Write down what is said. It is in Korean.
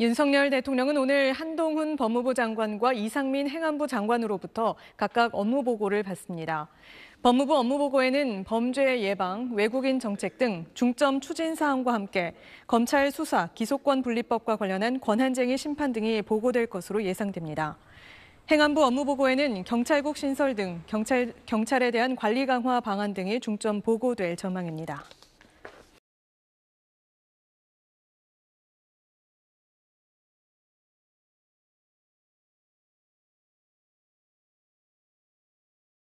윤석열 대통령은 오늘 한동훈 법무부 장관과 이상민 행안부 장관으로부터 각각 업무 보고를 받습니다. 법무부 업무 보고에는 범죄 예방, 외국인 정책 등 중점 추진 사항과 함께 검찰 수사, 기소권 분리법과 관련한 권한쟁의 심판 등이 보고될 것으로 예상됩니다. 행안부 업무 보고에는 경찰국 신설 등 경찰, 경찰에 대한 관리 강화 방안 등이 중점 보고될 전망입니다.